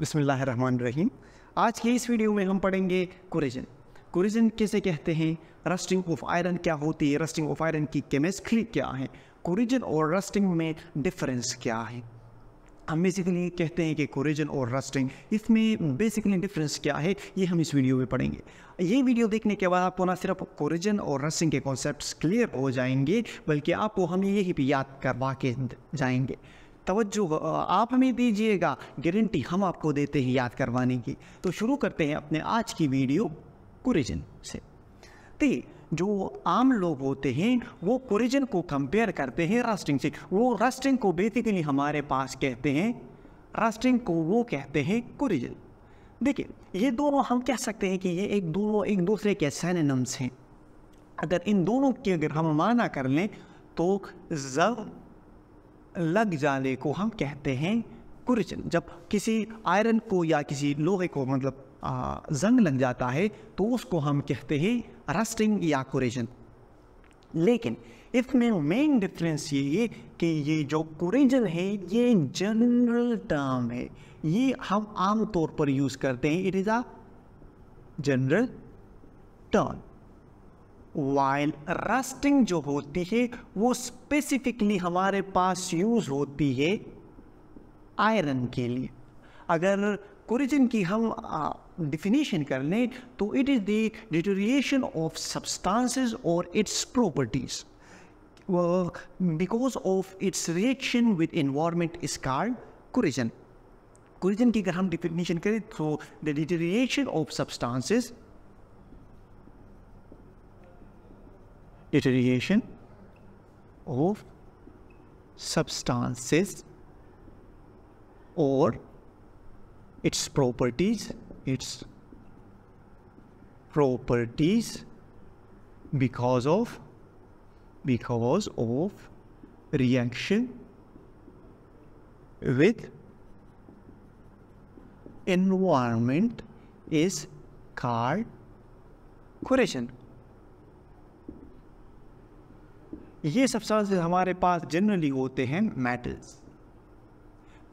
बसमीम आज के इस वीडियो में हम पढ़ेंगे कुरेजन कुरेजन कैसे कहते हैं रस्टिंग ऑफ आयरन क्या होती है रस्टिंग ऑफ आयरन की केमिस्ट्री क्या है कुरेजन और रस्टिंग में डिफरेंस क्या है हम बेसिकली कहते हैं कि कोरिजन और रस्टिंग इसमें बेसिकली डिफरेंस क्या है ये हम इस वीडियो में पढ़ेंगे ये वीडियो देखने के बाद आपको ना सिर्फ कोरिजन और रस्टिंग के कॉन्सेप्ट क्लियर हो जाएंगे बल्कि आपको हम यही भी याद करवा के जाएंगे तवज्जो आप हमें दीजिएगा गारंटी हम आपको देते हैं याद करवाने की तो शुरू करते हैं अपने आज की वीडियो कुरिजन से तो जो आम लोग होते हैं वो कुरिजन को कंपेयर करते हैं रास्टिंग से वो रास्टिंग को बेसिकली हमारे पास कहते हैं रास्टिंग को वो कहते हैं कुरिजन देखिए ये दोनों हम कह सकते हैं कि ये एक दोनों एक दूसरे के सैनम्स हैं अगर इन दोनों की अगर हम माना कर लें तो जब लग जाने को हम कहते हैं कुरचन जब किसी आयरन को या किसी लोहे को मतलब जंग लग जाता है तो उसको हम कहते हैं रस्टिंग या कुरेजन लेकिन इसमें मेन डिफरेंस ये है कि ये जो कुरेजन है ये जनरल टर्म है ये हम आम तौर पर यूज़ करते हैं it is a general term while rusting जो होती है वो स्पेसिफिकली हमारे पास यूज़ होती है आयरन के लिए अगर कोरिजन की हम डिफिनीशन कर लें तो it is the deterioration of substances और its properties because of its reaction with environment is called corrosion corrosion की अगर हम डिफिनीशन करें तो the deterioration of substances deterioration of substances or its properties its properties because of because of reaction with environment is called corrosion ये substance हमारे पास generally होते हैं मेटल्स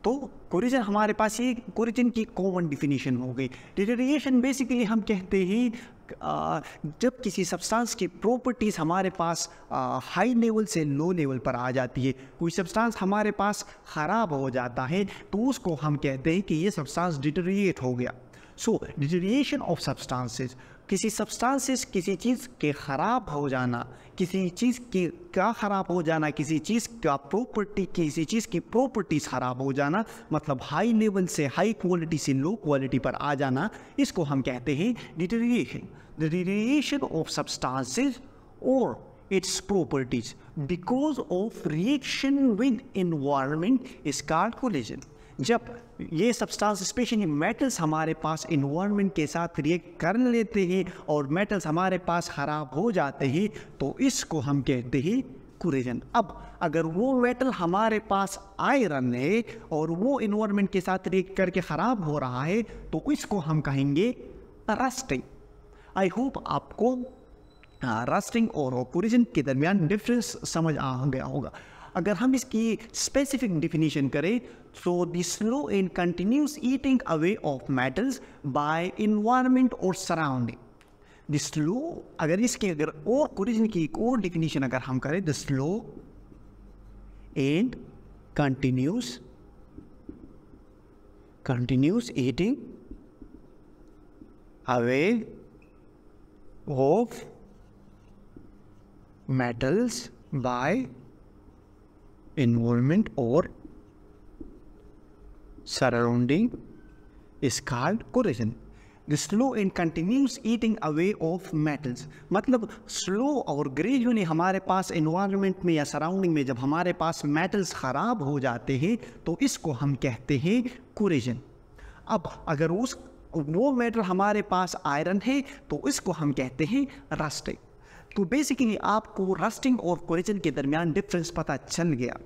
तो कोरिजन हमारे पास ये कोरिजन की कॉमन डिफिनीशन हो गई डिटेरिएशन बेसिकली हम कहते हैं जब किसी सब्सटेंस की प्रॉपर्टीज़ हमारे पास हाई लेवल से लो लेवल पर आ जाती है कोई सब्सटेंस हमारे पास ख़राब हो जाता है तो उसको हम कहते हैं कि ये सब्सटेंस डिटेरिएट हो गया सो डिटेरिएशन ऑफ सब्सटेंसेस किसी सब्सटेंसेस किसी चीज़ के ख़राब हो जाना किसी चीज़ की का ख़राब हो जाना किसी चीज़ का प्रॉपर्टी किसी चीज़ की प्रॉपर्टीज़ ख़राब हो जाना मतलब हाई लेवल से हाई क्वालिटी से लो क्वालिटी पर आ जाना इसको हम कहते हैं डिटेरिएशन डिटेरिएशन ऑफ सब्सटांसेज और its properties because of reaction with environment is called collision जब ये सब्सटेंस स्पेशली मेटल्स हमारे पास इन्वायरमेंट के साथ रिएक्ट कर लेते हैं और मेटल्स हमारे पास ख़राब हो जाते हैं तो इसको हम कहते हैं कुरेजन अब अगर वो मेटल हमारे पास आयरन है और वो इन्वायरमेंट के साथ रिएक्ट करके ख़राब हो रहा है तो इसको हम कहेंगे रस्टिंग आई होप आपको रस्टिंग और कुरेजन के दरमियान डिफरेंस समझ आ गया होगा अगर हम इसकी स्पेसिफिक डिफिनीशन करें So the slow and continuous eating away of metals by environment or surrounding. The slow अगर इसके अगर और ओरिजिन की एक और डिफिनीशन अगर हम करें the slow and continuous continuous eating away of metals by involvement और surrounding is called corrosion. The slow and continuous eating away of metals मतलब स्लो और ग्रेजुअली हमारे पास इन्वायरमेंट में या सराउंडिंग में जब हमारे पास मेटल्स ख़राब हो जाते हैं तो इसको हम कहते हैं कुरेजन अब अगर उस वो मेटल हमारे पास आयरन है तो इसको हम कहते हैं रस्टिंग तो बेसिकली आपको रस्टिंग और कोरेजन के दरमियान डिफरेंस पता चल गया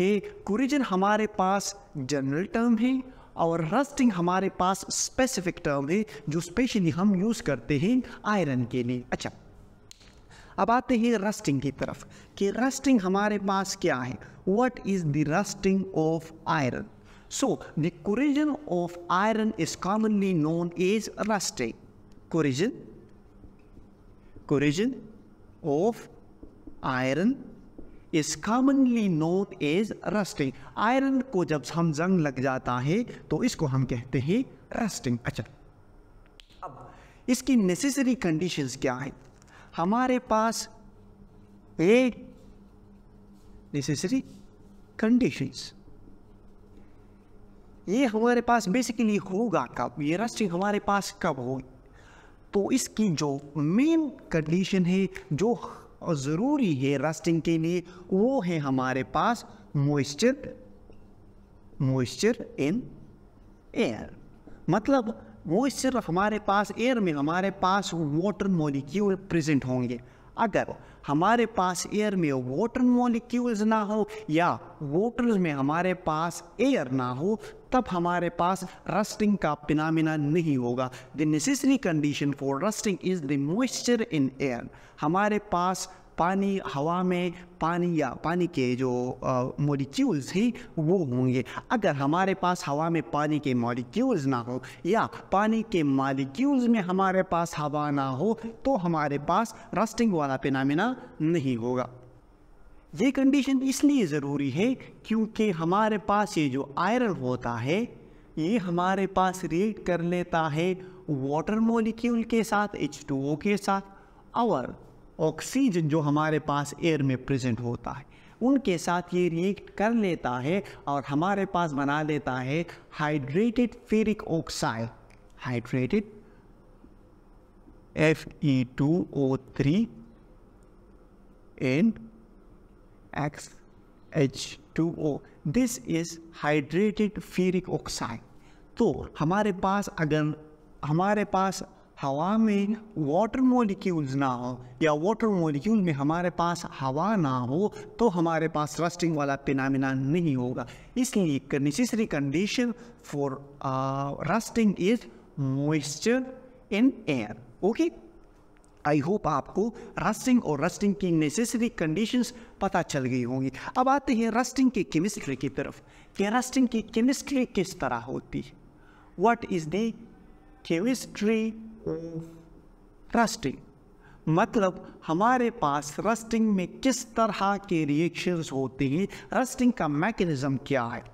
कि कुरिजन हमारे पास जनरल टर्म है और रस्टिंग हमारे पास स्पेसिफिक टर्म है जो स्पेशली हम यूज़ करते हैं आयरन के लिए अच्छा अब आते हैं रस्टिंग की तरफ कि रस्टिंग हमारे पास क्या है what is the rusting of iron so the corrosion of iron is commonly known as rusting corrosion corrosion of iron is commonly known as rusting iron को जब हम जंग लग जाता है तो इसको हम कहते हैं रस्टिंग अच्छा अब इसकी नेसेसरी कंडीशंस क्या है हमारे पास ए नेसेसरी कंडीशंस ये हमारे पास बेसिकली होगा कब ये रस्टिंग हमारे पास कब होगी तो इसकी जो मेन कंडीशन है जो और ज़रूरी है रस्टिंग के लिए वो है हमारे पास मॉइस्चर मॉइस्चर इन एयर मतलब मॉइस्चर हमारे पास एयर में हमारे पास वाटर मॉलिक्यूल प्रेजेंट होंगे अगर हमारे पास एयर में वाटर मॉलिक्यूल्स ना हो या वाटर में हमारे पास एयर ना हो तब हमारे पास रस्टिंग का पिनामिना नहीं होगा the necessary condition for rusting is the moisture in air हमारे पास पानी हवा में पानी या पानी के जो मॉलिक्यूल्स हैं वो होंगे अगर हमारे पास हवा में पानी के मॉलिक्यूल्स ना हो या पानी के मॉलिक्यूल्स में हमारे पास हवा ना हो तो हमारे पास रस्टिंग वाला पिनामिना नहीं होगा ये कंडीशन इसलिए ज़रूरी है क्योंकि हमारे पास ये जो आयरन होता है ये हमारे पास रिएक्ट कर लेता है वाटर मॉलिक्यूल के साथ एच के साथ और ऑक्सीजन जो हमारे पास एयर में प्रेजेंट होता है उनके साथ ये रिएक्ट कर लेता है और हमारे पास बना लेता है hydrated ferric oxide hydrated F E two O three and XH2O this is hydrated ferric oxide तो हमारे पास अगर हमारे पास हवा में वाटर मोलिक्यूल्स ना हो या वाटर मोलिक्यूल में हमारे पास हवा ना हो तो हमारे पास रस्टिंग वाला पिनामिना नहीं होगा इसलिए necessary condition for rusting is moisture in air okay I hope आपको रस्टिंग और रस्टिंग की नेसेसरी कंडीशंस पता चल गई होंगी अब आते हैं रस्टिंग की केमिस्ट्री की तरफ कि रस्टिंग की केमिस्ट्री किस तरह होती है what is the chemistry of rusting मतलब हमारे पास रस्टिंग में किस तरह के रिएक्शंस होते हैं रस्टिंग का मैकेनिज़्म क्या है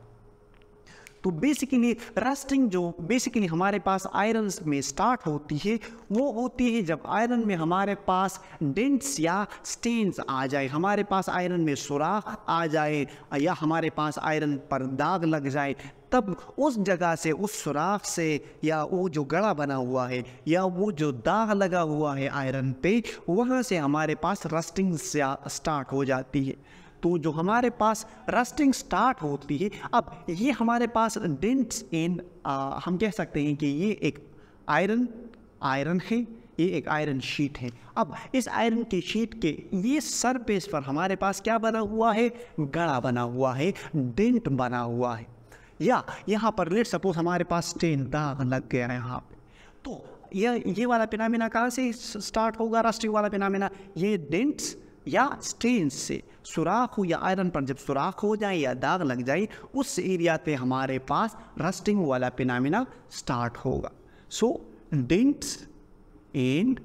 तो बेसिकली रस्टिंग जो बेसिकली हमारे पास आयरन में स्टार्ट होती है वो होती है जब आयरन में हमारे पास डेंट्स या स्टेन्स आ जाए हमारे पास आयरन में सुराख आ जाए या हमारे पास आयरन पर दाग लग जाए तब उस जगह से उस सुराख से या वो जो गड़ा बना हुआ है या वो जो दाग लगा हुआ है आयरन पे वहाँ से हमारे पास रस्टिंग स्टार्ट हो जाती है तो जो हमारे पास रस्टिंग स्टार्ट होती है अब ये हमारे पास डेंट्स इन हम कह सकते हैं कि ये एक आयरन आयरन है ये एक आयरन शीट है अब इस आयरन की शीट के ये सरफेस पर हमारे पास क्या बना हुआ है गड़ा बना हुआ है डेंट बना हुआ है या यहाँ पर लेट सपोज हमारे पास स्टेन दाग लग गया है यहाँ पे तो यह ये वाला पिनामिना कहाँ से स्टार्ट होगा रस्टिंग वाला पिनामिना ये डेंट्स या स्टेन से सुराख हो या आयरन पर जब सुराख हो जाए या दाग लग जाए उस एरिया पे हमारे पास रस्टिंग वाला पिनामिना स्टार्ट होगा सो डेंट्स एंड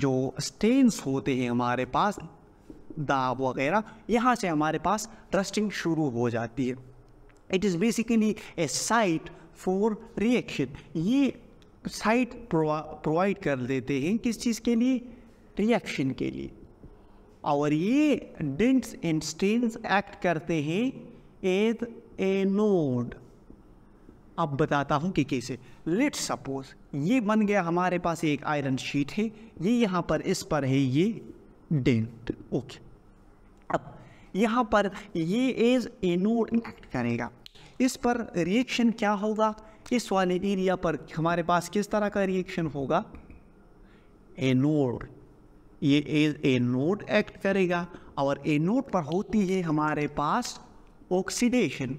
जो स्टेन्स होते हैं हमारे पास दाब वगैरह यहाँ से हमारे पास रस्टिंग शुरू हो जाती है it is basically a site for reaction ये साइट प्रोवाइड कर देते हैं किस चीज़ के लिए रिएक्शन के लिए और ये डिंट्स एंड स्टेन्स एक्ट करते हैं एज ए नोड अब बताता हूँ कि कैसे लेट सपोज ये बन गया हमारे पास एक आयरन शीट है ये यहाँ पर इस पर है ये डेंट ओके अब यहाँ पर ये एज एनोड एक्ट करेगा इस पर रिएक्शन क्या होगा इस वाले एरिया पर हमारे पास किस तरह का रिएक्शन होगा एनोड ये ए ए नोट एक्ट करेगा और ए नोट पर होती है हमारे पास ऑक्सीडेशन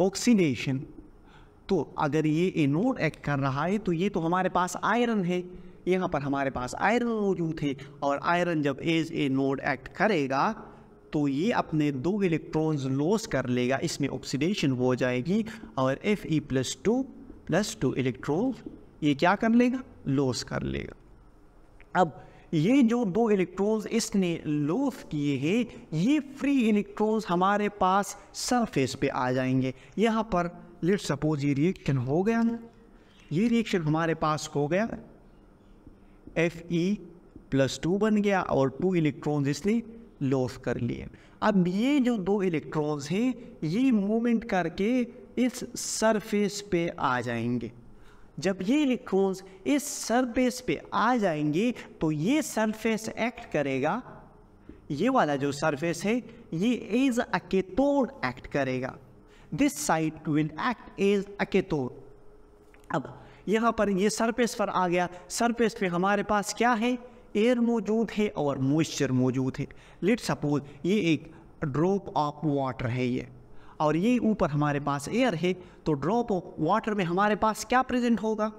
ऑक्सीडेशन तो अगर ये ए नोट एक्ट कर रहा है तो ये तो हमारे पास आयरन है यहाँ पर हमारे पास आयरन मौजूद है और आयरन जब एज ए नोड एक्ट करेगा तो ये अपने दो इलेक्ट्रॉन्स लॉस कर लेगा इसमें ऑक्सीडेशन हो जाएगी और F E plus two plus two electron ये क्या कर लेगा लॉस कर लेगा अब ये जो दो इलेक्ट्रॉन्स इसने लॉस किए हैं ये फ्री इलेक्ट्रॉन्स हमारे पास सरफेस पे आ जाएंगे यहाँ पर लेट सपोज ये रिएक्शन हो गया ये रिएक्शन हमारे पास हो गया एफ ई प्लस टू बन गया और टू इलेक्ट्रॉन्स इसने लॉस कर लिए अब ये जो दो इलेक्ट्रॉन्स हैं ये मूवमेंट करके इस सरफेस पे आ जाएंगे जब ये इलेक्ट्रॉन्स इस सरफेस पे आ जाएंगे तो ये सरफेस एक्ट करेगा ये वाला जो सरफेस है ये एज अ एक्ट करेगा this side will act as a अब यहाँ पर ये सरफेस पर आ गया सरफेस पे हमारे पास क्या है एयर मौजूद है और मॉइस्चर मौजूद है लेट सपोज ये एक ड्रॉप ऑफ वाटर है ये और ये ऊपर हमारे पास एयर है तो ड्रॉप ऑफ वाटर में हमारे पास क्या प्रेजेंट होगा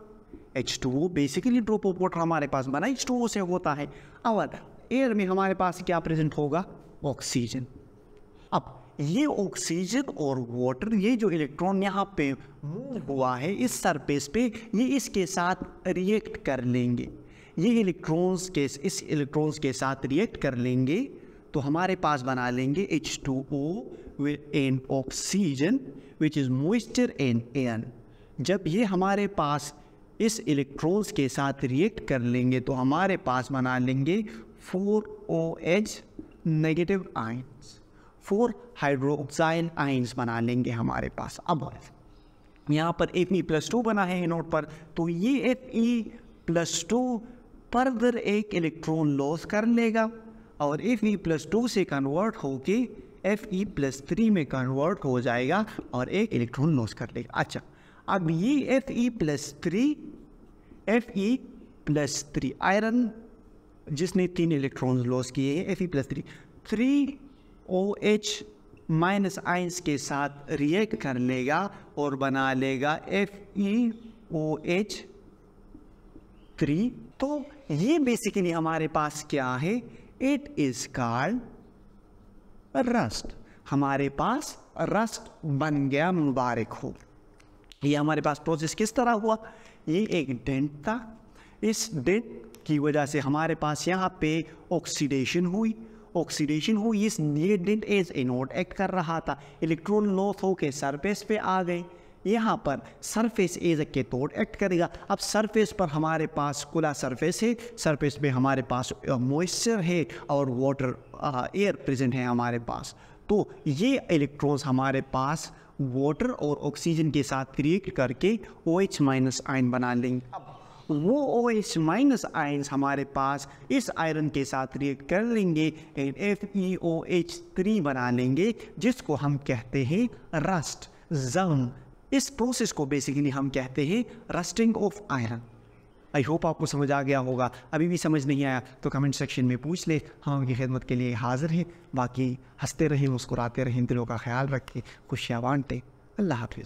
H two O basically drop of water हमारे पास बना एच टू ओ से होता है और एयर में हमारे पास क्या प्रेजेंट होगा ऑक्सीजन अब ये ऑक्सीजन और वाटर ये जो इलेक्ट्रॉन यहाँ पे मूव हुआ है इस सरफेस पे ये इसके साथ रिएक्ट कर लेंगे ये इलेक्ट्रॉन्स के इस इलेक्ट्रॉन्स के साथ रिएक्ट कर लेंगे तो हमारे पास बना लेंगे H2O with oxygen which is is an an जब ये हमारे पास इस इलेक्ट्रॉन्स के साथ रिएक्ट कर लेंगे तो हमारे पास बना लेंगे four O H negative ions four hydroxyl ions बना लेंगे हमारे पास अब यहाँ पर एक ई प्लस टू बना है नोट पर तो ये एक ई प्लस टू फर्दर एक इलेक्ट्रॉन लॉस कर लेगा और एक ई प्लस टू से कन्वर्ट होके एफ ई प्लस थ्री में कन्वर्ट हो जाएगा और एक इलेक्ट्रॉन लॉस कर लेगा अच्छा अब ये F E plus three F E plus three iron जिसने तीन इलेक्ट्रॉन लॉस किए हैं F E plus three three O H minus ions के साथ रिएक्ट कर लेगा और बना लेगा F E O H three तो ये बेसिकली हमारे पास क्या है इट इज़ कार्ड रस्ट हमारे पास रस्ट बन गया मुबारक हो ये हमारे पास प्रोसेस किस तरह हुआ ये एक डेंट था इस डेंट की वजह से हमारे पास यहाँ पे ऑक्सीडेशन हुई ऑक्सीडेशन हुई इस ये डेंट एज एनोड एक्ट कर रहा था इलेक्ट्रॉन लोथ होके सरफेस पे आ गए यहाँ पर सरफेस एज के तौर एक्ट करेगा अब सरफेस पर हमारे पास खुला सरफेस है सरफेस में हमारे पास मॉइस्चर है और वाटर एयर प्रेजेंट है हमारे पास तो ये इलेक्ट्रॉन्स हमारे पास वाटर और ऑक्सीजन के साथ क्रिएट करके ओ एच माइनस आयन बना लेंगे अब वो ओ एच माइनस आयन्स हमारे पास इस आयरन के साथ रिएक्ट कर लेंगे and F E O H three बना लेंगे जिसको हम कहते हैं रस्ट जम इस प्रोसेस को बेसिकली हम कहते हैं rusting of iron I hope आपको समझ आ गया होगा अभी भी समझ नहीं आया तो कमेंट सेक्शन में पूछ ले हम हाँ, उनकी खिदमत के लिए हाजिर हैं बाकी हंसते रहें मुस्कुराते रहें दिलों का ख्याल रखें खुशियाँ बांटें अल्लाह हाफिज़